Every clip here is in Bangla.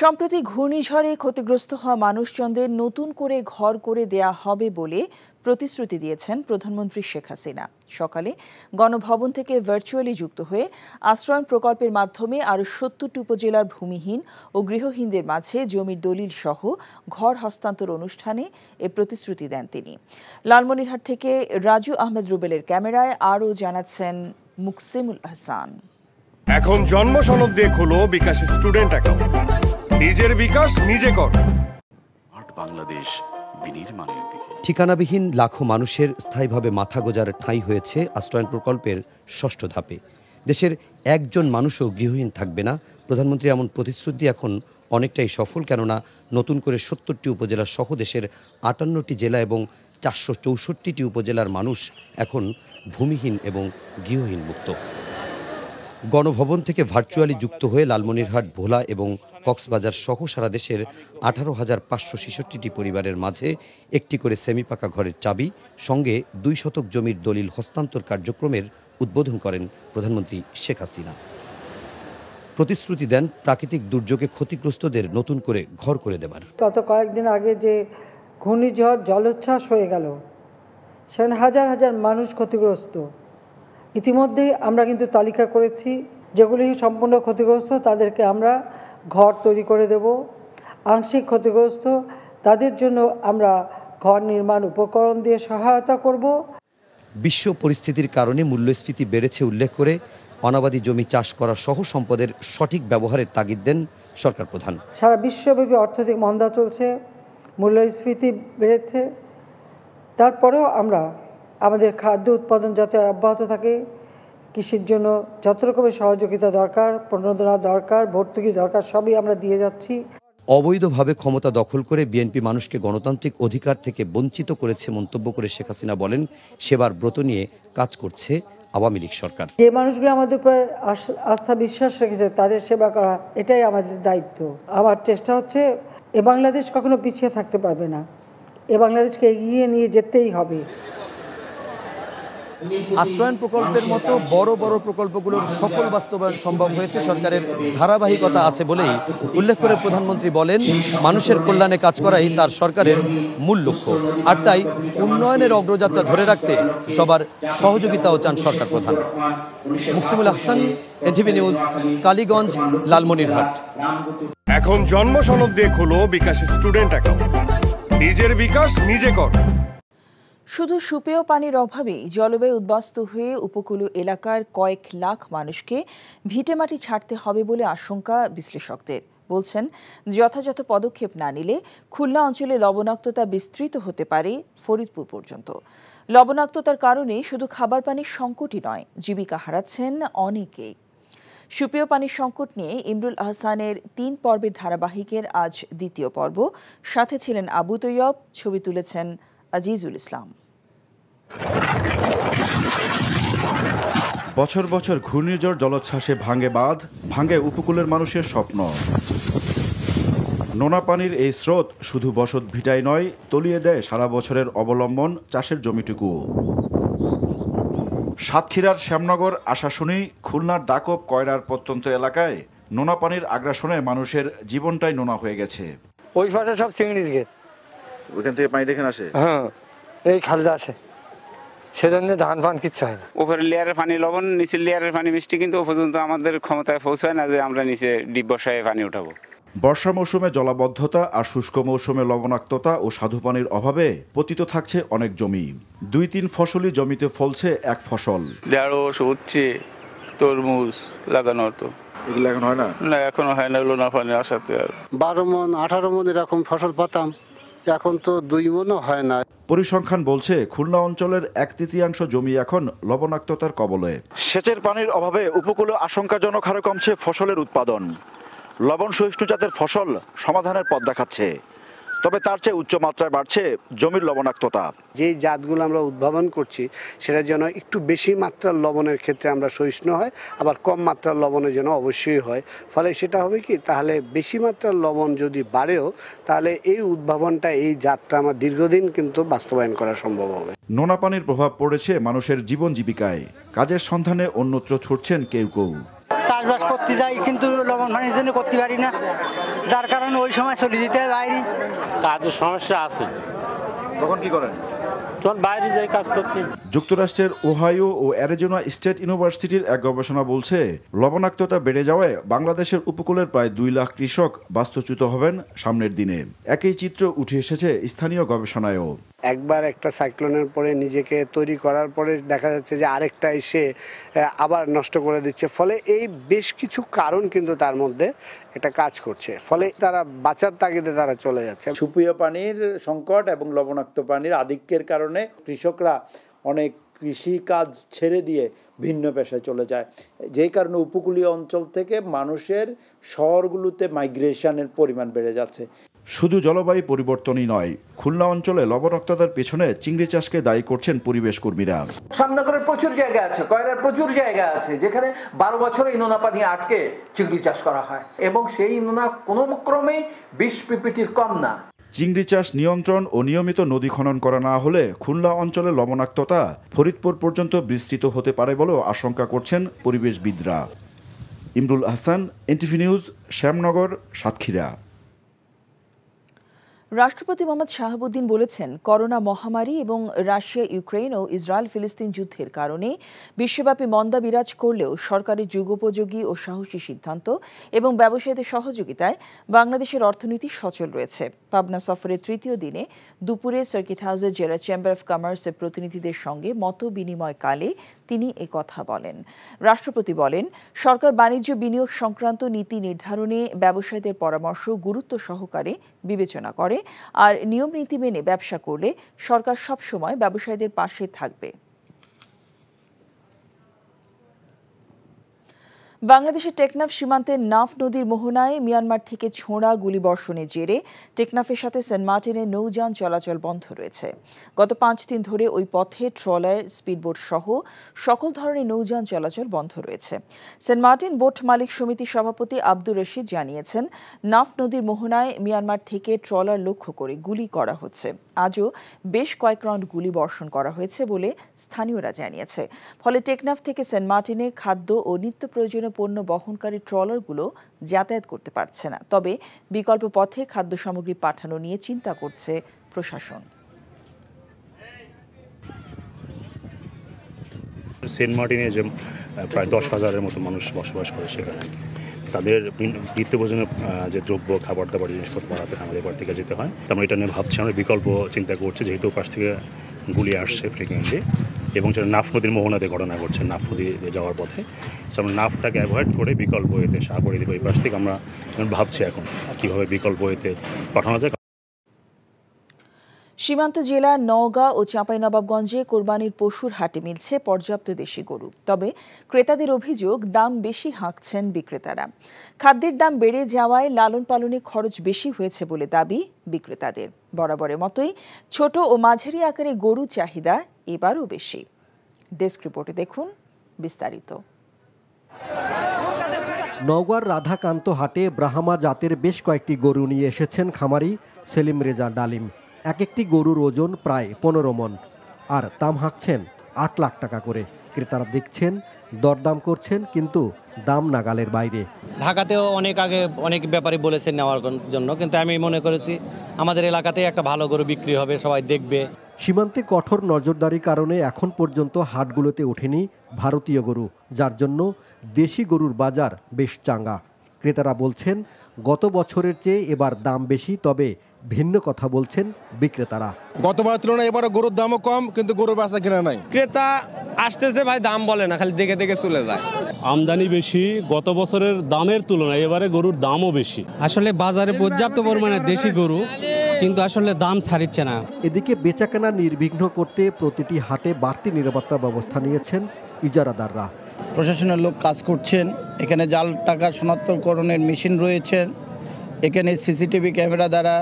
সম্প্রতি ঘূর্ণিঝড়ে ক্ষতিগ্রস্ত হওয়া মানুষজনদের নতুন করে ঘর করে দেয়া হবে বলে প্রতিশ্রুতি দিয়েছেন প্রধানমন্ত্রী শেখ হাসিনা সকালে গণভবন থেকে ভার্চুয়ালি যুক্ত হয়ে আশ্রয়ণ প্রকল্পের মাধ্যমে আরও সত্তরটি উপজেলার ভূমিহীন ও গৃহহীনদের মাঝে জমির দলিল সহ ঘর হস্তান্তর অনুষ্ঠানে এ প্রতিশ্রুতি দেন তিনি লালমনিরহাট থেকে রাজু আহমেদ রুবেলের ক্যামেরায় আরও জানাচ্ছেন মুকসিমুল হাসান এখন জন্ম সনদ দিয়ে খোলো বিকাশ স্টুডেন্ট অ্যাকাউন্ট নিজের বিকাশ নিজে কর বাংলাদেশ বিনির্মাণের দিকে ঠিকানাবিহীন লাখো মানুষের স্থায়ীভাবে মাথা গোজার ঠাঁই হয়েছে আশ্রয়ন প্রকল্পের ষষ্ঠ ধাপে দেশের একজন মানুষও গৃহহীন থাকবে না প্রধানমন্ত্রী এমন প্রতিশ্রুতি এখন অনেকটাই সফল কেননা নতুন করে সত্তরটি উপজেলা সহ দেশের আটান্নটি জেলা এবং চারশো চৌষট্টিটি উপজেলার মানুষ এখন ভূমিহীন এবং গৃহহীন মুক্ত গণভবন থেকে ভার্চুয়ালি যুক্ত হয়ে লালমনিরহাট ভোলা এবং কক্সবাজার সহ সারা দেশের আঠারো হাজার পাঁচশো ছেষট্টিটি পরিবারের মাঝে একটি করে সেমিপাকা ঘরের চাবি সঙ্গে দুই শতক জমির দলিল হস্তান্তর কার্যক্রমের উদ্বোধন করেন প্রধানমন্ত্রী শেখ হাসিনা প্রতিশ্রুতি দেন প্রাকৃতিক দুর্যোগে ক্ষতিগ্রস্তদের নতুন করে ঘর করে দেবার গত কয়েকদিন আগে যে ঘূর্ণিঝড় জলোচ্ছ্বাস হয়ে গেল সেখানে হাজার হাজার মানুষ ক্ষতিগ্রস্ত ইতিমধ্যে আমরা কিন্তু তালিকা করেছি যেগুলি সম্পূর্ণ ক্ষতিগ্রস্ত তাদেরকে আমরা ঘর তৈরি করে দেব আংশিক ক্ষতিগ্রস্ত তাদের জন্য আমরা ঘর নির্মাণ উপকরণ দিয়ে সহায়তা করব বিশ্ব পরিস্থিতির কারণে মূল্যস্ফীতি বেড়েছে উল্লেখ করে অনাবাদী জমি চাষ করা সহ সম্পদের সঠিক ব্যবহারের তাগিদ দেন সরকার প্রধান সারা বিশ্বব্যাপী অর্থনৈতিক মন্দা চলছে মূল্যস্ফীতি বেড়েছে তারপরেও আমরা আমাদের খাদ্য উৎপাদন যাতে অব্যাহত থাকে কৃষির জন্য যত রকমের সহযোগিতা দরকার প্রণোদনা দরকার ভর্তুকি দরকার সবই আমরা দিয়ে যাচ্ছি অবৈধভাবে ক্ষমতা দখল করে বিএনপি মানুষকে গণতান্ত্রিক অধিকার থেকে বঞ্চিত করেছে মন্তব্য করে শেখ হাসিনা বলেন সেবার ব্রত নিয়ে কাজ করছে আওয়ামী লীগ সরকার যে মানুষগুলো আমাদের উপরে আস্থা বিশ্বাস রেখেছে তাদের সেবা করা এটাই আমাদের দায়িত্ব আমার চেষ্টা হচ্ছে এ বাংলাদেশ কখনো পিছিয়ে থাকতে পারবে না এ বাংলাদেশকে এগিয়ে নিয়ে যেতেই হবে আশ্রয়ন প্রকল্পের মতো বড় বড় প্রকল্পগুলোর সফল বাস্তবায়ন সম্ভব হয়েছে সরকারের ধারাবাহিকতা আছে বলেই উল্লেখ করে প্রধানমন্ত্রী বলেন মানুষের কল্যাণে কাজ করাই তার সরকারের মূল লক্ষ্য আর তাই উন্নয়নের অগ্রযাত্রা ধরে রাখতে সবার সহযোগিতাও চান সরকার প্রধান মুকসিমুল হাসান এনটিভি নিউজ কালীগঞ্জ লালমনিরহাট এখন জন্ম সনদ দিয়ে খোলো বিকাশ স্টুডেন্ট অ্যাকাউন্ট নিজের বিকাশ নিজে কর শুধু সুপেয় পানির অভাবেই জলবায়ু উদ্বাস্ত হয়ে উপকূলীয় এলাকার কয়েক লাখ মানুষকে ভিটেমাটি ছাড়তে হবে বলে আশঙ্কা বিশ্লেষকদের বলছেন যথাযথ পদক্ষেপ না নিলে খুলনা অঞ্চলে লবণাক্ততা বিস্তৃত হতে পারে ফরিদপুর পর্যন্ত লবণাক্ততার কারণে শুধু খাবার পানির সংকটই নয় জীবিকা হারাচ্ছেন অনেকেই সুপেয় পানির সংকট নিয়ে ইমরুল আহসানের তিন পর্বের ধারাবাহিকের আজ দ্বিতীয় পর্ব সাথে ছিলেন আবু তৈয়ব ছবি তুলেছেন আজিজুল ইসলাম বছর বছর ঘূর্ণিঝড় জলোচ্ছ্বাসে ভাঙে বাঁধ ভাঙে উপকূলের মানুষের স্বপ্ন নোনা পানির এই স্রোত শুধু বসত ভিটাই নয় তলিয়ে দেয় সারা বছরের অবলম্বন চাষের জমিটুকু সাতক্ষীরার শ্যামনগর আশাশুনি খুলনার ডাকব কয়রার প্রত্যন্ত এলাকায় নোনা পানির আগ্রাসনে মানুষের জীবনটাই নোনা হয়ে গেছে ওই সব চিংড়ির গেছে ওখান থেকে পানিটা এখানে আসে হ্যাঁ এই খালটা আসে সেজন্য ধান ফান কিচ্ছু হয় না উপরের লেয়ারের পানি লবণ নিচের লেয়ারের পানি মিষ্টি কিন্তু ও পর্যন্ত আমাদের ক্ষমতায় পৌঁছায় না যে আমরা নিচে ডিপ বসায় পানি উঠাবো বর্ষা মৌসুমে জলাবদ্ধতা আর শুষ্ক মৌসুমে লবণাক্ততা ও স্বাদুপানির অভাবে পতিত থাকছে অনেক জমি দুই তিন ফসলই জমিতে ফলছে এক ফসল ঢেঁড়স উচ্ছে তরমুজ লাগানো তো লাগানো হয় না না এখনো হয় না লোনা পানি আসাতে আর বারো মন আঠারো মন এরকম ফসল পাতাম এখন তো দুই মনও হয় না পরিসংখ্যান বলছে খুলনা অঞ্চলের এক তৃতীয়াংশ জমি এখন লবণাক্ততার কবলে সেচের পানির অভাবে উপকূলে আশঙ্কাজনক হারে কমছে ফসলের উৎপাদন লবণ সহিষ্ণু জাতের ফসল সমাধানের পথ দেখাচ্ছে তবে তার চেয়ে উচ্চ মাত্রায় বাড়ছে জমির লবণাক্ততা যে জাতগুলো আমরা উদ্ভাবন করছি সেটা যেন একটু বেশি মাত্রার লবণের ক্ষেত্রে আমরা সহিষ্ণু হয় আবার কম মাত্রার লবণে যেন অবশ্যই হয় ফলে সেটা হবে কি তাহলে বেশি মাত্রার লবণ যদি বাড়েও তাহলে এই উদ্ভাবনটা এই জাতটা আমার দীর্ঘদিন কিন্তু বাস্তবায়ন করা সম্ভব হবে নোনা পানির প্রভাব পড়েছে মানুষের জীবন জীবিকায় কাজের সন্ধানে অন্যত্র ছুটছেন কেউ কেউ চাষবাস করতে যাই কিন্তু লবণ পানির জন্য করতে পারি না যার কারণে ওই সময় চলে যেতে বাইরে কাজের সমস্যা আছে তখন কি করেন বাইরে কাজ করতে যুক্তরাষ্ট্রের ওহাইও ও অ্যারেজোনা স্টেট ইউনিভার্সিটির এক গবেষণা বলছে লবণাক্ততা বেড়ে যাওয়ায় বাংলাদেশের উপকূলের প্রায় দুই লাখ কৃষক বাস্তুচ্যুত হবেন সামনের দিনে একই চিত্র উঠে এসেছে স্থানীয় গবেষণায়ও একবার একটা সাইক্লোনের পরে নিজেকে তৈরি করার পরে দেখা যাচ্ছে যে আরেকটা এসে আবার নষ্ট করে দিচ্ছে ফলে এই বেশ কিছু কারণ কিন্তু তার মধ্যে এটা কাজ করছে ফলে তারা বাঁচার তাগিদে তারা চলে যাচ্ছে সুপ্রিয় পানির সংকট এবং লবণাক্ত পানির আধিক্যের কারণে কৃষকরা অনেক কৃষি কাজ ছেড়ে দিয়ে ভিন্ন পেশায় চলে যায় যেই কারণে উপকূলীয় অঞ্চল থেকে মানুষের শহরগুলোতে মাইগ্রেশনের পরিমাণ বেড়ে যাচ্ছে শুধু জলবায়ু পরিবর্তনই নয় খুলনা অঞ্চলে লবণাক্ততার পেছনে চিংড়ি চাষকে দায়ী করছেন পরিবেশ কর্মীরা শ্যামনগরের প্রচুর জায়গা আছে কয়রার প্রচুর জায়গা আছে যেখানে বারো বছরে ইনোনা পানি আটকে চিংড়ি চাষ করা হয় এবং সেই ইনোনা কোনো ক্রমে বিশ পিপিটির কম না চিংড়ি চাষ নিয়ন্ত্রণ ও নিয়মিত নদী খনন করা না হলে খুলনা অঞ্চলে লবণাক্ততা ফরিদপুর পর্যন্ত বিস্তৃত হতে পারে বলেও আশঙ্কা করছেন পরিবেশবিদরা ইমরুল আহসান এনটিভি নিউজ শ্যামনগর সাতক্ষীরা রাষ্ট্রপতি মোহাম্মদ শাহাবুদ্দিন বলেছেন করোনা মহামারী এবং রাশিয়া ইউক্রেন ও ইসরায়েল ফিলিস্তিন যুদ্ধের কারণে বিশ্বব্যাপী মন্দা বিরাজ করলেও সরকারের যুগোপযোগী ও সাহসী সিদ্ধান্ত এবং ব্যবসায়ীদের সহযোগিতায় বাংলাদেশের অর্থনীতি সচল রয়েছে পাবনা সফরের তৃতীয় দিনে দুপুরে সার্কিট হাউসের জেলা চেম্বার অফ কমার্সের প্রতিনিধিদের সঙ্গে মত বিনিময়কালে তিনি কথা বলেন রাষ্ট্রপতি বলেন সরকার বাণিজ্য বিনিয়োগ সংক্রান্ত নীতি নির্ধারণে ব্যবসায়ীদের পরামর্শ গুরুত্ব সহকারে বিবেচনা করে আর নিয়ম নীতি মেনে ব্যবসা করলে সরকার সবসময় ব্যবসায়ীদের পাশে থাকবে বাংলাদেশের টেকনাফ সীমান্তে নাফ নদীর মোহনায় মিয়ানমার থেকে ছোঁড়া গুলিবর্ষণের জেরে টেকনাফের সাথে সেন্ট মার্টিনের নৌযান চলাচল বন্ধ রয়েছে গত পাঁচ দিন ধরে ওই পথে ট্রলার স্পিডবোট সহ সকল ধরনের নৌযান চলাচল বন্ধ রয়েছে সেন্ট মার্টিন বোট মালিক সমিতির সভাপতি আব্দুর রশিদ জানিয়েছেন নাফ নদীর মোহনায় মিয়ানমার থেকে ট্রলার লক্ষ্য করে গুলি করা হচ্ছে আজও বেশ কয়েক রাউন্ড গুলি বর্ষণ করা হয়েছে বলে স্থানীয়রা জানিয়েছে ফলে টেকনাফ থেকে সেন্ট মার্টিনে খাদ্য ও নিত্য প্রয়োজনীয় পণ্য বহনকারী ট্রলারগুলো যাতায়াত করতে পারছে না তবে বিকল্প পথে খাদ্য সামগ্রী পাঠানো নিয়ে চিন্তা করছে প্রশাসন সেন্ট মার্টিনে যে প্রায় দশ হাজারের মতো মানুষ বসবাস করে সেখানে তাদের নিত্য ভোজনে যে দ্রব্য খাবার দাবার জিনিসপত্র বাড়াতে আমাদের বাড়ি থেকে যেতে হয় তো আমরা এটা নিয়ে ভাবছি আমরা বিকল্প চিন্তা করছি যেহেতু পাশ থেকে গুলি আসছে ফ্রিকুয়েন্টলি এবং সেটা নাফ নদীর মোহনাতে ঘটনা ঘটছে নাফ নদী যাওয়ার পথে আমরা নাফটাকে অ্যাভয়েড করে বিকল্প এতে সাহা করে দেবো এই পাশ থেকে আমরা ভাবছি এখন কীভাবে বিকল্প এতে পাঠানো যায় সীমান্ত জেলা নওগাঁ ও চাঁপাইনবাবগঞ্জে কোরবানির পশুর হাটে মিলছে পর্যাপ্ত দেশি গরু তবে ক্রেতাদের অভিযোগ দাম বেশি হাঁকছেন বিক্রেতারা খাদ্যের দাম বেড়ে যাওয়ায় লালন পালনে খরচ বেশি হয়েছে বলে দাবি বিক্রেতাদের বরাবরের মতোই ছোট ও মাঝারি আকারে গরু চাহিদা এবারও বেশি ডেস্ক রিপোর্টে দেখুন বিস্তারিত নওগাঁর রাধাকান্ত হাটে ব্রাহ্মা জাতের বেশ কয়েকটি গরু নিয়ে এসেছেন খামারি সেলিম রেজা ডালিম এক একটি গরুর ওজন প্রায় পনেরো মন আর দাম হাঁকছেন আট লাখ টাকা করে ক্রেতারা দেখছেন দরদাম করছেন কিন্তু দাম নাগালের বাইরে ঢাকাতেও অনেক আগে অনেক ব্যাপারী বলেছেন নেওয়ার জন্য কিন্তু আমি মনে করেছি আমাদের এলাকাতে একটা ভালো গরু বিক্রি হবে সবাই দেখবে সীমান্তে কঠোর নজরদারির কারণে এখন পর্যন্ত হাটগুলোতে ওঠেনি ভারতীয় গরু যার জন্য দেশি গরুর বাজার বেশ চাঙ্গা ক্রেতারা বলছেন গত বছরের চেয়ে এবার দাম বেশি তবে ভিন্ন কথা বলছেন বিক্রেতারা গতবারের তুলনায় এবারে গরুর দামও কম কিন্তু গরুর বাসা কেনা নাই ক্রেতা আসতেছে ভাই দাম বলে না খালি দেখে দেখে চলে যায় আমদানি বেশি গত বছরের দামের তুলনায় এবারে গরুর দামও বেশি আসলে বাজারে পর্যাপ্ত পরিমাণে দেশি গরু কিন্তু আসলে দাম ছাড়িচ্ছে না এদিকে বেচাকেনা নির্বিঘ্ন করতে প্রতিটি হাটে বাড়তি নিরাপত্তা ব্যবস্থা নিয়েছেন ইজারাদাররা প্রশাসনের লোক কাজ করছেন এখানে জাল টাকা শনাক্তকরণের মেশিন রয়েছেন এখানে সিসিটিভি ক্যামেরা দ্বারা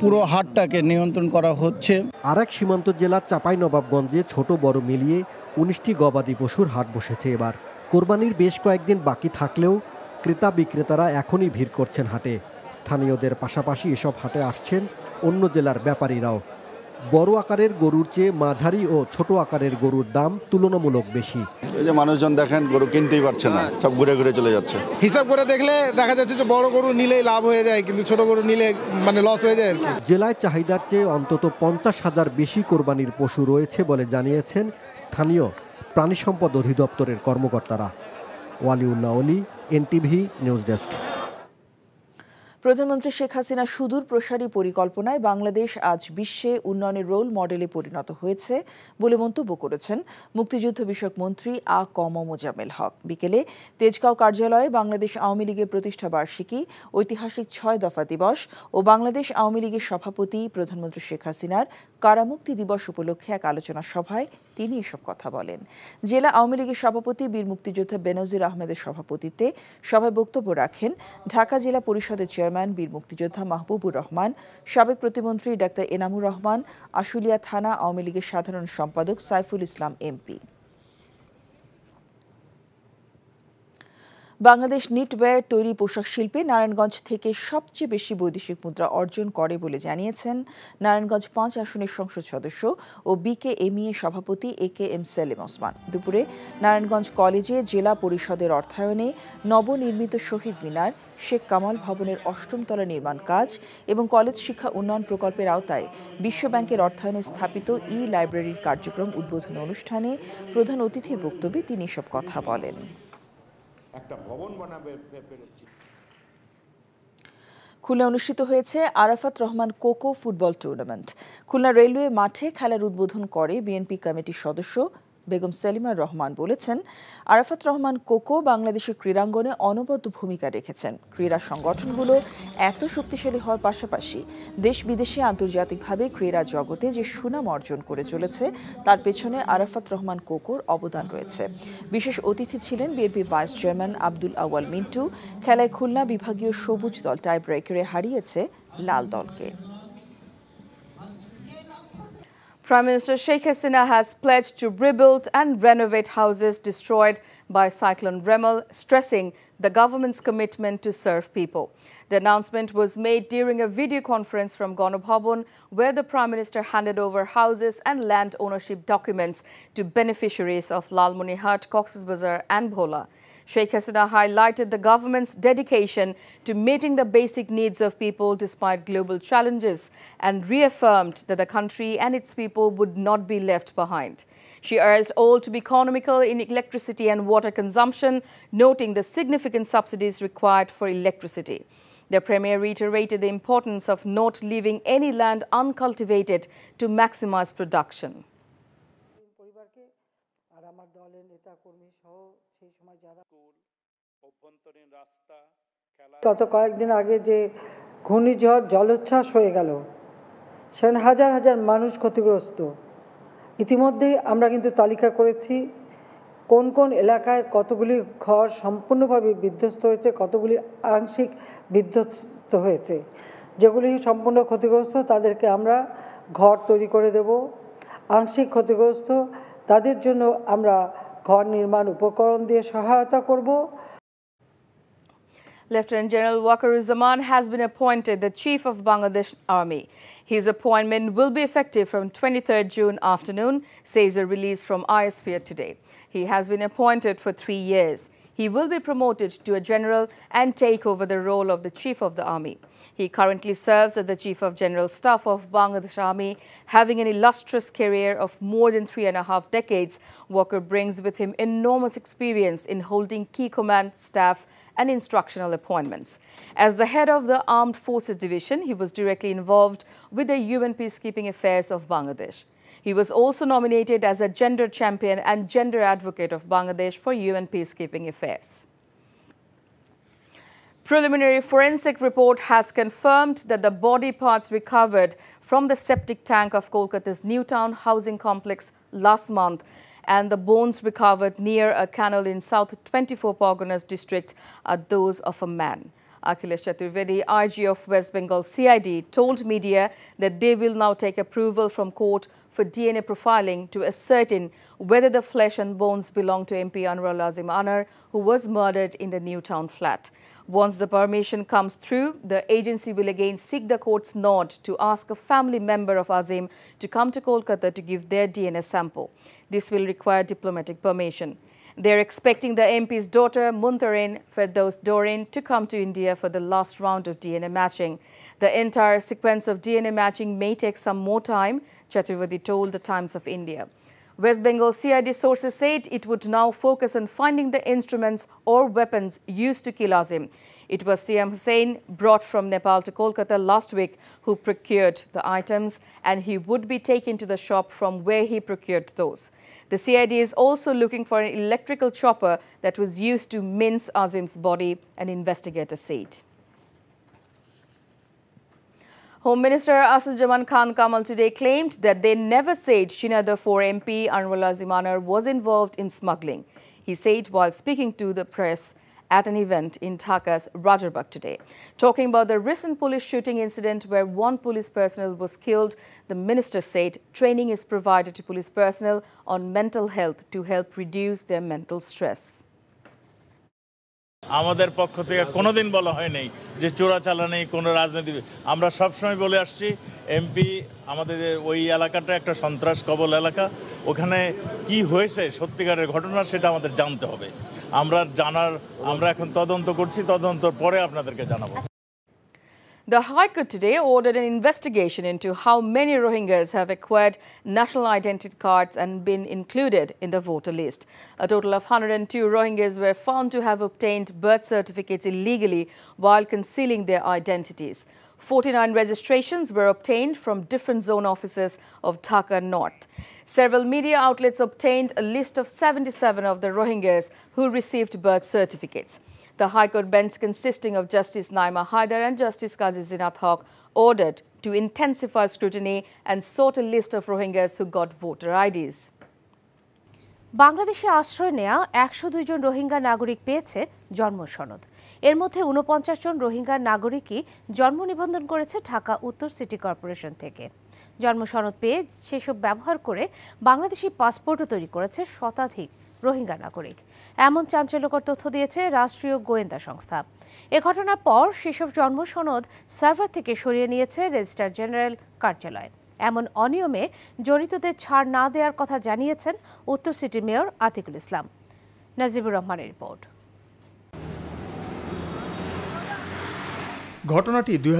পুরো হাটটাকে নিয়ন্ত্রণ করা হচ্ছে আরেক সীমান্ত জেলার চাপাই নবাবগঞ্জে ছোট বড় মিলিয়ে উনিশটি গবাদি পশুর হাট বসেছে এবার কোরবানির বেশ কয়েকদিন বাকি থাকলেও ক্রেতা বিক্রেতারা এখনই ভিড় করছেন হাটে স্থানীয়দের পাশাপাশি এসব হাটে আসছেন অন্য জেলার ব্যাপারীরাও বড় আকারের গরুর চেয়ে মাঝারি ও ছোট আকারের গরুর দাম তুলনামূলক বেশি যে মানুষজন দেখেন গরু কিনতেই পারছে না সব ঘুরে ঘুরে চলে যাচ্ছে হিসাব করে দেখলে দেখা যাচ্ছে যে বড় গরু নিলেই লাভ হয়ে যায় কিন্তু ছোট গরু নিলে মানে লস হয়ে যায় জেলায় চাহিদার চেয়ে অন্তত পঞ্চাশ হাজার বেশি কোরবানির পশু রয়েছে বলে জানিয়েছেন স্থানীয় প্রাণী সম্পদ অধিদপ্তরের কর্মকর্তারা ওয়ালিউল্লাহ অলি এনটিভি নিউজ ডেস্ক প্রধানমন্ত্রী শেখ হাসিনা সুদূর প্রসারী পরিকল্পনায় বাংলাদেশ আজ বিশ্বে উন্নয়নের রোল মডেলে পরিণত হয়েছে বলে মন্তব্য করেছেন মুক্তিযুদ্ধ বিষয়ক মন্ত্রী আ কম মোজামেল হক বিকেলে তেজগাঁও কার্যালয়ে বাংলাদেশ আওয়ামী লীগের প্রতিষ্ঠা বার্ষিকী ঐতিহাসিক ছয় দফা দিবস ও বাংলাদেশ আওয়ামী লীগের সভাপতি প্রধানমন্ত্রী শেখ হাসিনার কারামুক্তি দিবস উপলক্ষে এক আলোচনা সভায় তিনি এসব কথা বলেন জেলা আওয়ামী লীগের সভাপতি বীর মুক্তিযোদ্ধা বেনজির আহমেদের সভাপতিতে সভায় বক্তব্য রাখেন ঢাকা জেলা পরিষদের চেয়ারম্যান বীর মুক্তিযোদ্ধা মাহবুবুর রহমান সাবেক প্রতিমন্ত্রী ডাক্তার এনামুর রহমান আশুলিয়া থানা আওয়ামী লীগের সাধারণ সম্পাদক সাইফুল ইসলাম এমপি বাংলাদেশ নিটওয়্যার তৈরি পোশাক শিল্পে নারায়ণগঞ্জ থেকে সবচেয়ে বেশি বৈদেশিক মুদ্রা অর্জন করে বলে জানিয়েছেন নারায়ণগঞ্জ পাঁচ আসনের সংসদ সদস্য ও বিকেএমইএ সভাপতি A K M Selim Osman দুপুরে নারায়ণগঞ্জ কলেজে জেলা পরিষদের অর্থায়নে নবনির্মিত শহীদ মিনার শেখ কামাল ভবনের অষ্টমতলা নির্মাণ কাজ এবং কলেজ শিক্ষা উন্নয়ন প্রকল্পের আওতায় বিশ্বব্যাংকের অর্থায়নে স্থাপিত ই লাইব্রেরির কার্যক্রম উদ্বোধন অনুষ্ঠানে প্রধান অতিথির বক্তব্যে তিনি সব কথা বলেন একটা ভবন বানাবে পেরেছি খুলনা অনুষ্ঠিত হয়েছে Arafat Rahman Koko football tournament Khulna railway মাঠে খেলার উদ্বোধন করে বিএনপি কমিটির সদস্য বেগম সেলিমা রহমান বলেছেন আরাফাত রহমান কোকো বাংলাদেশের ক্রীড়াঙ্গনে অনবদ্য ভূমিকা রেখেছেন ক্রীড়া সংগঠনগুলো এত শক্তিশালী হওয়ার পাশাপাশি দেশ বিদেশে আন্তর্জাতিকভাবে ক্রীড়া জগতে যে সুনাম অর্জন করে চলেছে তার পেছনে আরাফাত রহমান কোকোর অবদান রয়েছে বিশেষ অতিথি ছিলেন BNP vice chairman Abdul Awal Mintu খেলায় খুলনা বিভাগীয় সবুজ দল টাইব্রেকারে হারিয়েছে লাল দলকে Prime Minister Sheikh Hasina has pledged to rebuild and renovate houses destroyed by Cyclone Remal, stressing the government's commitment to serve people. The announcement was made during a video conference from Gonobhabon, where the Prime Minister handed over houses and land ownership documents to beneficiaries of Lalmunihar, Cox's Bazar and Bhola. Sheikh Hasina highlighted the government's dedication to meeting the basic needs of people despite global challenges and reaffirmed that the country and its people would not be left behind. She urged all to be economical in electricity and water consumption, noting the significant subsidies required for electricity. The Premier reiterated the importance of not leaving any land uncultivated to maximize production. গত কয়েকদিন আগে যে ঘূর্ণিঝড় জলোচ্ছ্বাস হয়ে গেল সেখানে হাজার হাজার মানুষ ক্ষতিগ্রস্ত ইতিমধ্যেই আমরা কিন্তু তালিকা করেছি কোন কোন এলাকায় কতগুলি ঘর সম্পূর্ণভাবে বিধ্বস্ত হয়েছে কতগুলি আংশিক বিধ্বস্ত হয়েছে যেগুলি সম্পূর্ণ ক্ষতিগ্রস্ত তাদেরকে আমরা ঘর তৈরি করে দেব আংশিক ক্ষতিগ্রস্ত তাদের জন্য আমরা ঘর নির্মাণ উপকরণ দিয়ে সহায়তা করব Lieutenant General Wakaruzaman has been appointed the Chief of Bangladesh Army. His appointment will be effective from 23 June afternoon, says a release from ISPR today. He has been appointed for three years. He will be promoted to a general and take over the role of the Chief of the Army. He currently serves as the Chief of General Staff of Bangladesh Army. Having an illustrious career of more than three and a half decades, Walker brings with him enormous experience in holding key command staff and instructional appointments. As the head of the Armed Forces Division, he was directly involved with the UN Peacekeeping Affairs of Bangladesh. He was also nominated as a Gender Champion and Gender Advocate of Bangladesh for UN Peacekeeping Affairs. Preliminary forensic report has confirmed that the body parts recovered from the septic tank of Kolkata's Newtown housing complex last month and the bones recovered near a canal in South 24 Pogonas district are those of a man. Akhilesh Chaturvedi, IG of West Bengal CID, told media that they will now take approval from court for DNA profiling to ascertain whether the flesh and bones belong to MP Anwar Lazim Anar, who was murdered in the Newtown flat. Once the permission comes through, the agency will again seek the court's nod to ask a family member of Azim to come to Kolkata to give their DNA sample. This will require diplomatic permission. They're expecting the MP's daughter, Muntarin Ferdows Dorin, to come to India for the last round of DNA matching. The entire sequence of DNA matching may take some more time Chaturvedi told the Times of India. West Bengal CID sources said it would now focus on finding the instruments or weapons used to kill Azim. It was CM Hussein brought from Nepal to Kolkata last week who procured the items and he would be taken to the shop from where he procured those. The CID is also looking for an electrical chopper that was used to mince Azim's body, an investigator said. Home Minister Asif Jaman Khan Kamal today claimed that they never said Shinada 4 MP Anwala Zimanar was involved in smuggling. He said while speaking to the press at an event in Dhaka's Rajarbagh today. Talking about the recent police shooting incident where one police personnel was killed, the minister said training is provided to police personnel on mental health to help reduce their mental stress. আমাদের পক্ষ থেকে কোনোদিন বলা হয় নাই যে চোরাচালানি কোনো রাজনীতি আমরা সবসময় বলে আসছি এমপি আমাদের ওই এলাকাটা একটা সন্ত্রাস কবল এলাকা ওখানে কি হয়েছে সত্যিকারের ঘটনা সেটা আমাদের জানতে হবে আমরা জানার আমরা এখন তদন্ত করছি তদন্তর পরে আপনাদেরকে জানাবো The High Court today ordered an investigation into how many Rohingyas have acquired national identity cards and been included in the voter list. A total of 102 Rohingyas were found to have obtained birth certificates illegally while concealing their identities. 49 registrations were obtained from different zone offices of Dhaka North. Several media outlets obtained a list of 77 of the Rohingyas who received birth certificates. The High Court bench consisting of Justice Naima Haider and Justice Qazi Zinat Haq ordered to intensify scrutiny and sort a list of Rohingyas who got voter IDs. বাংলাদেশে আশ্রয় নেয়া একশো জন রোহিঙ্গা নাগরিক পেয়েছে জন্ম সনদ এর মধ্যে উনপঞ্চাশ জন রোহিঙ্গা নাগরিকই জন্ম নিবন্ধন করেছে ঢাকা উত্তর সিটি কর্পোরেশন থেকে জন্ম সনদ পেয়ে সেসব ব্যবহার করে বাংলাদেশি পাসপোর্টও তৈরি করেছে শতাধিক রোহিঙ্গা নাগরিক এমন চাঞ্চল্যকর তথ্য দিয়েছে রাষ্ট্রীয় গোয়েন্দা সংস্থা এ ঘটনার পর সেসব জন্ম সনদ সার্ভার থেকে সরিয়ে নিয়েছে রেজিস্ট্রার জেনারেল কার্যালয় এমন অনিয়মে জড়িতদের ছাড় না দেওয়ার কথা জানিয়েছেন উত্তর সিটি মেয়র আতিকুল ইসলাম নাজিবুর রহমানের রিপোর্ট ঘটনাটি দুই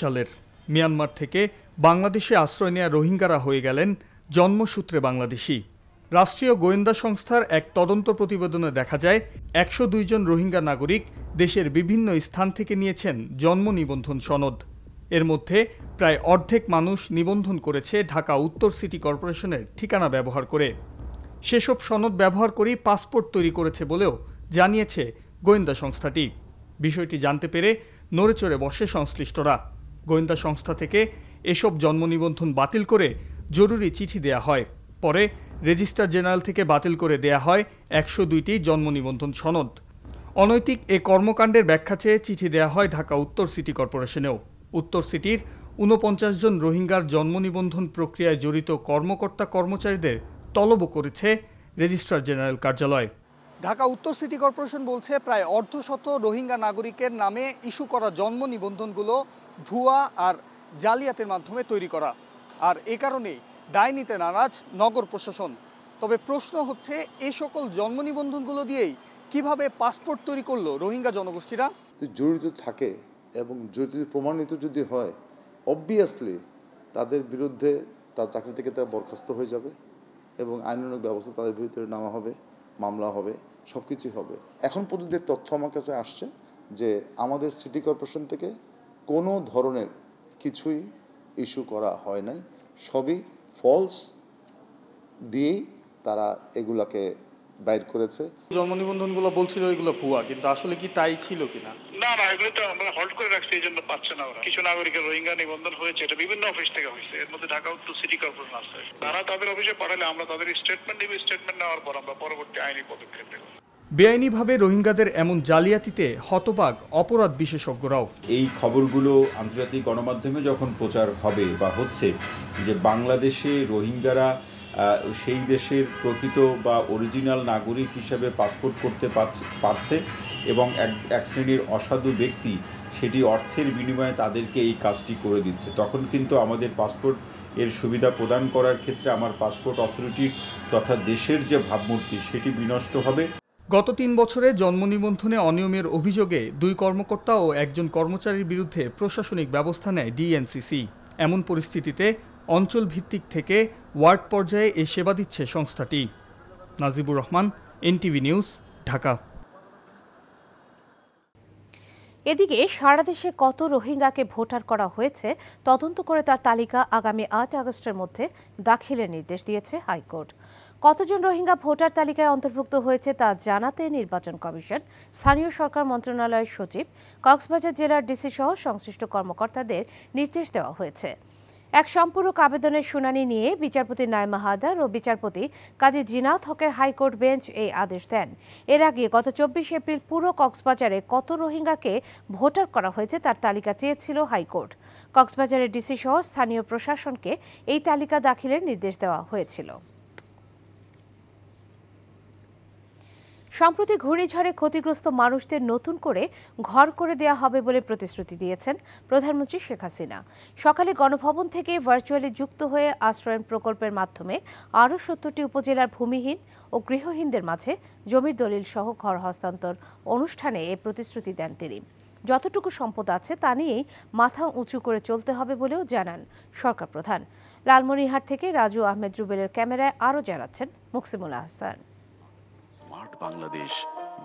সালের মিয়ানমার থেকে বাংলাদেশে আশ্রয় নেয়া রোহিঙ্গারা হয়ে গেলেন জন্মসূত্রে বাংলাদেশি রাষ্ট্রীয় গোয়েন্দা সংস্থার এক তদন্ত প্রতিবেদনে দেখা যায় একশো জন রোহিঙ্গা নাগরিক দেশের বিভিন্ন স্থান থেকে নিয়েছেন জন্ম নিবন্ধন সনদ এর মধ্যে প্রায় অর্ধেক মানুষ নিবন্ধন করেছে ঢাকা উত্তর সিটি কর্পোরেশনের ঠিকানা ব্যবহার করে সেসব সনদ ব্যবহার করেই পাসপোর্ট তৈরি করেছে বলেও জানিয়েছে গোয়েন্দা সংস্থাটি বিষয়টি জানতে পেরে নড়েচড়ে বসে সংশ্লিষ্টরা গোয়েন্দা সংস্থা থেকে এসব জন্ম নিবন্ধন বাতিল করে জরুরি চিঠি দেয়া হয় পরে রেজিস্ট্রার জেনারেল থেকে বাতিল করে দেয়া হয় একশো দুইটি জন্ম নিবন্ধন সনদ অনৈতিক এ কর্মকাণ্ডের ব্যাখ্যা চেয়ে চিঠি দেয়া হয় ঢাকা উত্তর সিটি কর্পোরেশনেও উত্তর সিটির ঊনপঞ্চাশ জন রোহিঙ্গার জন্ম নিবন্ধন প্রক্রিয়ায় জড়িত কর্মকর্তা কর্মচারীদের তলব করেছে রেজিস্ট্রার জেনারেল কার্যালয় ঢাকা উত্তর সিটি কর্পোরেশন বলছে প্রায় অর্ধশত রোহিঙ্গা নাগরিকের নামে ইস্যু করা জন্ম নিবন্ধনগুলো ভুয়া আর জালিয়াতের মাধ্যমে তৈরি করা আর এ কারণেই দায় নিতে নারাজ নগর প্রশাসন তবে প্রশ্ন হচ্ছে এ সকল জন্ম নিবন্ধনগুলো দিয়েই কিভাবে পাসপোর্ট তৈরি করলো রোহিঙ্গা জনগোষ্ঠীরা জড়িত থাকে এবং যদি প্রমাণিত যদি হয় অবভিয়াসলি তাদের বিরুদ্ধে তার চাকরি থেকে তারা বরখাস্ত হয়ে যাবে এবং আইনানুক ব্যবস্থা তাদের বিরুদ্ধে নেওয়া হবে মামলা হবে সব কিছুই হবে এখন পর্যন্ত তথ্য আমার কাছে আসছে যে আমাদের সিটি কর্পোরেশন থেকে কোনো ধরনের কিছুই ইস্যু করা হয় নাই সবই ফলস দিয়েই তারা এগুলাকে বাইর করেছে জন্ম নিবন্ধনগুলো বলছিল এগুলো ভুয়া কিন্তু আসলে কি তাই ছিল কিনা না না এগুলো তো আমরা হোল্ড করে রাখছি এই জন্য পাচ্ছে না ওরা কিছু নাগরিকের রোহিঙ্গা নিবন্ধন হয়েছে এটা বিভিন্ন অফিস থেকে হয়েছে এর মধ্যে ঢাকা উত্তর সিটি কর্পোরেশন আছে তারা তাদের অফিসে পাঠালে আমরা তাদের স্টেটমেন্ট নিবে স্টেটমেন্ট নেওয়ার পর আমরা পরবর্তী আইনি পদক্ষেপ নেব বেআইনিভাবে রোহিঙ্গাদের এমন জালিয়াতিতে হতবাক অপরাধ বিশেষজ্ঞরাও এই খবরগুলো আন্তর্জাতিক গণমাধ্যমে যখন প্রচার হবে বা হচ্ছে যে বাংলাদেশে রোহিঙ্গারা সেই দেশের প্রকৃত বা অরিজিনাল নাগরিক হিসাবে পাসপোর্ট করতে পারছে এবং এক শ্রেণীর অসাধু ব্যক্তি সেটি অর্থের বিনিময়ে তাদেরকে এই কাজটি করে দিচ্ছে তখন কিন্তু আমাদের পাসপোর্ট এর সুবিধা প্রদান করার ক্ষেত্রে আমার পাসপোর্ট অথরিটির তথা দেশের যে ভাবমূর্তি সেটি বিনষ্ট হবে গত তিন বছরে জন্ম নিবন্ধনে অনিয়মের অভিযোগে দুই কর্মকর্তা ও একজন কর্মচারীর বিরুদ্ধে প্রশাসনিক ব্যবস্থা নেয় ডিএনসিসি এমন পরিস্থিতিতে অঞ্চল ভিত্তিক থেকে ওয়ার্ড পর্যায়ে এ সেবা দিচ্ছে সংস্থাটি নাজিবুর রহমান এনটিভি নিউজ ঢাকা এদিকে সারা দেশে কত রোহিঙ্গাকে ভোটার করা হয়েছে তদন্ত করে তার তালিকা আগামী আট আগস্টের মধ্যে দাখিলের নির্দেশ দিয়েছে হাইকোর্ট কতজন রোহিঙ্গা ভোটার তালিকায় অন্তর্ভুক্ত হয়েছে তা জানাতে নির্বাচন কমিশন স্থানীয় সরকার মন্ত্রণালয়ের সচিব কক্সবাজার জেলার ডিসি সহ সংশ্লিষ্ট কর্মকর্তাদের নির্দেশ দেওয়া হয়েছে এক সম্পূরক আবেদনের শুনানি নিয়ে বিচারপতি নায়মা হাদার ও বিচারপতি কাজী জিনাত হকের হাইকোর্ট বেঞ্চ এই আদেশ দেন এর আগে গত চব্বিশ এপ্রিল পুরো কক্সবাজারে কত রোহিঙ্গাকে ভোটার করা হয়েছে তার তালিকা চেয়েছিল হাইকোর্ট কক্সবাজারের ডিসি সহ স্থানীয় প্রশাসনকে এই তালিকা দাখিলের নির্দেশ দেওয়া হয়েছিল সম্প্রতি ঘূর্ণিঝড়ে ক্ষতিগ্রস্ত মানুষদের নতুন করে ঘর করে দেয়া হবে বলে প্রতিশ্রুতি দিয়েছেন প্রধানমন্ত্রী শেখ হাসিনা সকালে গণভবন থেকে ভার্চুয়ালি যুক্ত হয়ে আশ্রয়ন প্রকল্পের মাধ্যমে আরও সত্তরটি উপজেলার ভূমিহীন ও গৃহহীনদের মাঝে জমির দলিল সহ ঘর হস্তান্তর অনুষ্ঠানে এ প্রতিশ্রুতি দেন তিনি যতটুকু সম্পদ আছে তা নিয়েই মাথা উঁচু করে চলতে হবে বলেও জানান সরকার প্রধান লালমনিহাট থেকে রাজু আহমেদ রুবেলের ক্যামেরায় আরও জানাচ্ছেন মুকসিমুল আহসান স্মার্ট বাংলাদেশ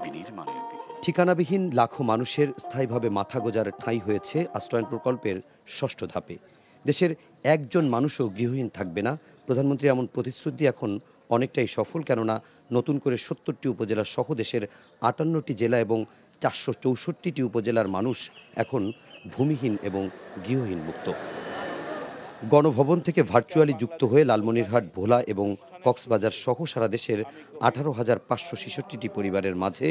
বিনির্মাণের দিকে ঠিকানাবিহীন লাখো মানুষের স্থায়ীভাবে মাথা গোজার ঠাঁই হয়েছে আশ্রয়ন প্রকল্পের ষষ্ঠ ধাপে দেশের একজন মানুষও গৃহহীন থাকবে না প্রধানমন্ত্রী এমন প্রতিশ্রুতি এখন অনেকটাই সফল কেননা নতুন করে সত্তরটি উপজেলা সহ দেশের আটান্নটি জেলা এবং চারশো চৌষট্টিটি উপজেলার মানুষ এখন ভূমিহীন এবং গৃহহীন মুক্ত গণভবন থেকে ভার্চুয়ালি যুক্ত হয়ে লালমনিরহাট ভোলা এবং কক্সবাজার সহ সারা দেশের আঠারো হাজার পাঁচশো ছেষট্টিটি পরিবারের মাঝে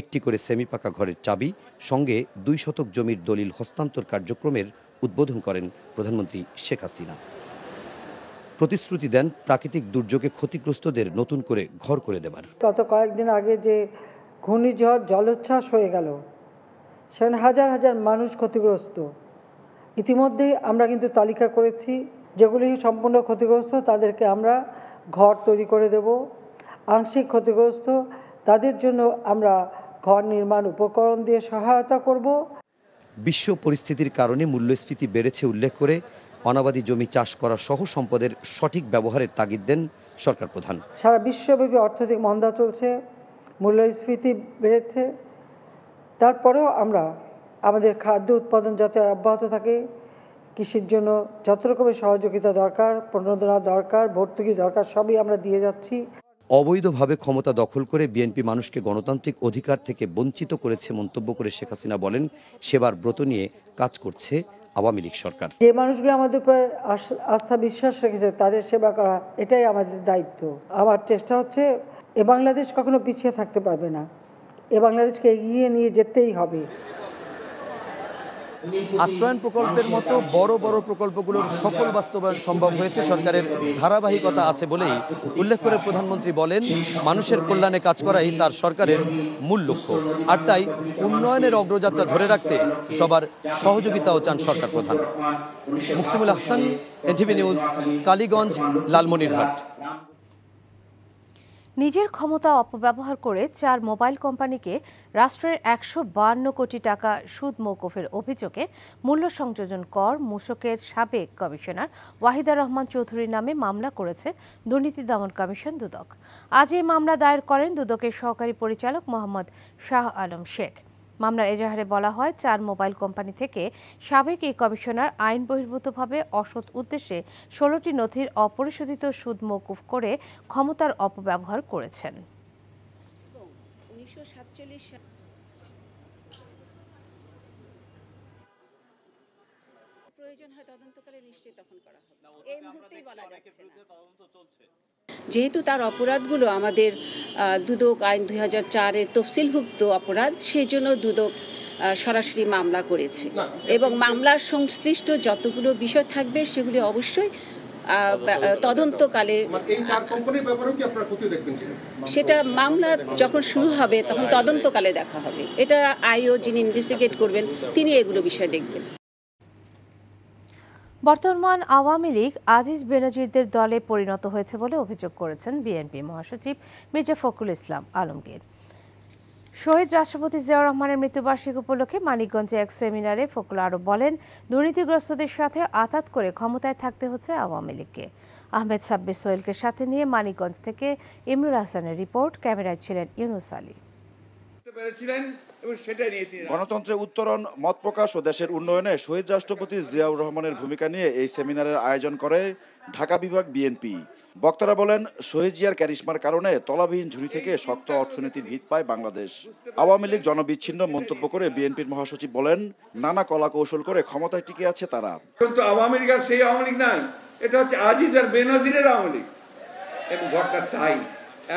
একটি করে সেমিপাকা ঘরের চাবি সঙ্গে দুই শতক জমির দলিল হস্তান্তর কার্যক্রমের উদ্বোধন করেন প্রধানমন্ত্রী শেখ হাসিনা প্রতিশ্রুতি দেন প্রাকৃতিক দুর্যোগে ক্ষতিগ্রস্তদের নতুন করে ঘর করে দেবার গত কয়েকদিন আগে যে ঘূর্ণিঝড় জলোচ্ছ্বাস হয়ে গেল সেখানে হাজার হাজার মানুষ ক্ষতিগ্রস্ত ইতিমধ্যে আমরা কিন্তু তালিকা করেছি যেগুলি সম্পূর্ণ ক্ষতিগ্রস্ত তাদেরকে আমরা ঘর তৈরি করে দেব আংশিক ক্ষতিগ্রস্ত তাদের জন্য আমরা ঘর নির্মাণ উপকরণ দিয়ে সহায়তা করব বিশ্ব পরিস্থিতির কারণে মূল্যস্ফীতি বেড়েছে উল্লেখ করে অনাবাদী জমি চাষ করা সহ সম্পদের সঠিক ব্যবহারের তাগিদ দেন সরকার প্রধান সারা বিশ্বব্যাপী অর্থনৈতিক মন্দা চলছে মূল্যস্ফীতি বেড়েছে তারপরেও আমরা আমাদের খাদ্য উৎপাদন যাতে অব্যাহত থাকে কৃষির জন্য যত রকমের সহযোগিতা দরকার প্রণোদনা দরকার ভর্তুকি দরকার সবই আমরা দিয়ে যাচ্ছি অবৈধভাবে ক্ষমতা দখল করে বিএনপি মানুষকে গণতান্ত্রিক অধিকার থেকে বঞ্চিত করেছে মন্তব্য করে শেখ হাসিনা বলেন সেবার ব্রত নিয়ে কাজ করছে আওয়ামী লীগ সরকার যে মানুষগুলো আমাদের উপরে আস্থা বিশ্বাস রেখেছে তাদের সেবা করা এটাই আমাদের দায়িত্ব আমার চেষ্টা হচ্ছে এ বাংলাদেশ কখনো পিছিয়ে থাকতে পারবে না এ বাংলাদেশকে এগিয়ে নিয়ে যেতেই হবে আশ্রয়ন প্রকল্পের মতো বড় বড় প্রকল্পগুলোর সফল বাস্তবায়ন সম্ভব হয়েছে সরকারের ধারাবাহিকতা আছে বলেই উল্লেখ করে প্রধানমন্ত্রী বলেন মানুষের কল্যাণে কাজ করাই তার সরকারের মূল লক্ষ্য আর তাই উন্নয়নের অগ্রযাত্রা ধরে রাখতে সবার সহযোগিতাও চান সরকার প্রধান মুসিমুল আহসান এনটিভি নিউজ কালীগঞ্জ লালমনিরহাট নিজের ক্ষমতা অপব্যবহার করে চার মোবাইল কোম্পানিকে রাষ্ট্রের একশো কোটি টাকা সুদ মৌকুফের অভিযোগে মূল্য সংযোজন কর মূসকের সাবেক কমিশনার ওয়াহিদা রহমান চৌধুরীর নামে মামলা করেছে দুর্নীতি দমন কমিশন দুদক আজ এই মামলা দায়ের করেন দুদকের সহকারী পরিচালক মোহাম্মদ শাহ আলম শেখ মামলার এজাহারে বলা হয় চার মোবাইল কোম্পানি থেকে সাবেক এই কমিশনার আইন বহির্ভূতভাবে অসৎ উদ্দেশ্যে ষোলোটি নথির অপরিশোধিত সুদ মৌকুফ করে ক্ষমতার অপব্যবহার করেছেন প্রয়োজন হয় তদন্তকালে নিশ্চয়ই তখন করা হবে এই মুহূর্তেই বলা যাচ্ছে না তদন্ত চলছে যেহেতু তার অপরাধগুলো আমাদের দুদক আইন দুই হাজার চারের তফসিলভুক্ত অপরাধ সেই জন্য দুদক সরাসরি মামলা করেছে এবং মামলার সংশ্লিষ্ট যতগুলো বিষয় থাকবে সেগুলি অবশ্যই তদন্তকালে মানে সেটা মামলা যখন শুরু হবে তখন তদন্তকালে দেখা হবে এটা আইও যিনি ইনভেস্টিগেট করবেন তিনি এগুলো বিষয় দেখবেন বর্তমান আওয়ামী লীগ আজিজ বেনজিরদের দলে পরিণত হয়েছে বলে অভিযোগ করেছেন বিএনপি মহাসচিব মির্জা ফখরুল ইসলাম আলমগীর শহীদ রাষ্ট্রপতি জিয়াউর রহমানের মৃত্যুবার্ষিকী উপলক্ষে মানিকগঞ্জে এক সেমিনারে ফখরুল আরও বলেন দুর্নীতিগ্রস্তদের সাথে আতাত করে ক্ষমতায় থাকতে হচ্ছে আওয়ামী লীগকে আহমেদ সাব্বির সোহেলকে সাথে নিয়ে মানিকগঞ্জ থেকে ইমরুল হাসানের রিপোর্ট ক্যামেরায় ছিলেন ইউনুস আলী এবং সেটা নিয়ে তিনি গণতন্ত্রের উত্তরণ মত প্রকাশ ও দেশের উন্নয়নে শহীদ রাষ্ট্রপতি জিয়াউর রহমানের ভূমিকা নিয়ে এই সেমিনারের আয়োজন করে ঢাকা বিভাগ বিএনপি বক্তারা বলেন শহীদ জিয়ার ক্যারিশমার কারণে তলাবিহীন ঝুড়ি থেকে শক্ত অর্থনীতির ভিত পায় বাংলাদেশ আওয়ামী লীগ জনবিচ্ছিন্ন মন্তব্য করে বিএনপির মহাসচিব বলেন নানা কলা কৌশল করে ক্ষমতায় টিকে আছে তারা কিন্তু আওয়ামী লীগ আর সেই আওয়ামী লীগ নাই এটা হচ্ছে আজিজ আর বেনজিরের আওয়ামী লীগ এবং ঘটনা তাই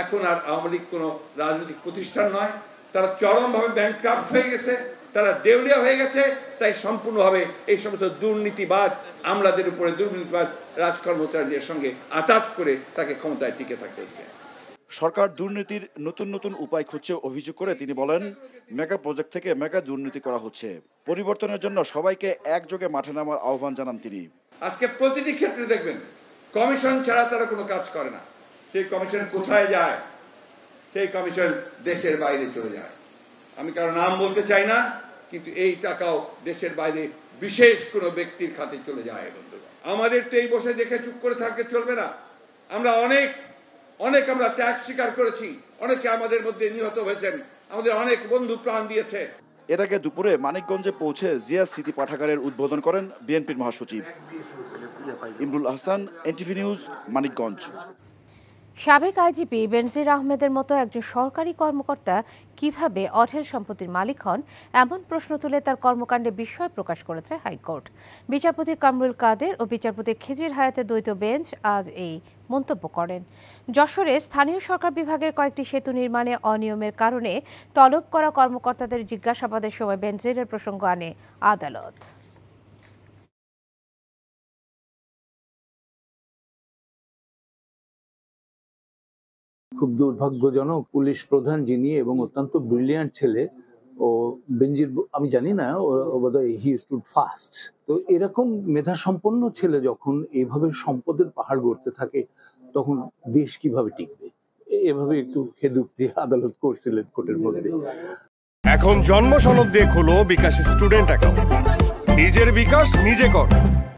এখন আর আওয়ামী লীগ কোনো রাজনৈতিক প্রতিষ্ঠান নয় তারা চরমভাবে ব্যাংক্রাফ্ট হয়ে গেছে তারা দেউলিয়া হয়ে গেছে তাই সম্পূর্ণভাবে এই সমস্ত দুর্নীতিবাজ আমলাদের উপরে দুর্নীতিবাজ রাজকর্মচারীদের সঙ্গে আতাত করে তাকে ক্ষমতায় টিকে থাকতে হচ্ছে সরকার দুর্নীতির নতুন নতুন উপায় খুঁজছে অভিযোগ করে তিনি বলেন মেগা প্রজেক্ট থেকে মেগা দুর্নীতি করা হচ্ছে পরিবর্তনের জন্য সবাইকে একযোগে মাঠে নামার আহ্বান জানান তিনি আজকে প্রতিটি ক্ষেত্রে দেখবেন কমিশন ছাড়া তারা কোনো কাজ করে না সেই কমিশন কোথায় যায় সেই কমিশন দেশের বাইরে চলে যায় আমি কারো নাম বলতে চাই না কিন্তু এই টাকাও দেশের বাইরে বিশেষ কোনো ব্যক্তির খাতে চলে যায় বন্ধুরা আমাদের তো এই বসে দেখে চুপ করে থাকতে চলবে না আমরা অনেক অনেক আমরা ত্যাগ স্বীকার করেছি অনেকে আমাদের মধ্যে নিহত হয়েছেন আমাদের অনেক বন্ধু প্রাণ দিয়েছে এর আগে দুপুরে মানিকগঞ্জে পৌঁছে জিয়া স্মৃতি পাঠাগারের উদ্বোধন করেন বিএনপির মহাসচিব ইমরুল আহসান এনটিভি নিউজ মানিকগঞ্জ সাবেক আইজিপি বেনজির আহমেদের মতো একজন সরকারি কর্মকর্তা কিভাবে অঢেল সম্পত্তির মালিক হন এমন প্রশ্ন তুলে তার কর্মকাণ্ডে বিস্ময় প্রকাশ করেছে হাইকোর্ট বিচারপতি কামরুল কাদের ও বিচারপতি খিজির হায়াতের দ্বৈত বেঞ্চ আজ এই মন্তব্য করেন যশোরে স্থানীয় সরকার বিভাগের কয়েকটি সেতু নির্মাণে অনিয়মের কারণে তলব করা কর্মকর্তাদের জিজ্ঞাসাবাদের সময় বেনজিরের প্রসঙ্গ আনে আদালত খুব দুর্ভাগ্যজনক পুলিশ প্রধান যিনি এবং অত্যন্ত ব্রিলিয়ান্ট ছেলে ও বেঞ্জির আমি জানি না ও হি স্টুড ফাস্ট তো এরকম মেধা সম্পন্ন ছেলে যখন এভাবে সম্পদের পাহাড় গড়তে থাকে তখন দেশ কিভাবে টিকবে এভাবে একটু খেদুক দিয়ে আদালত করছিলেন কোর্টের মধ্যে এখন জন্ম সনদ দিয়ে খোলো বিকাশ স্টুডেন্ট অ্যাকাউন্ট নিজের বিকাশ নিজে কর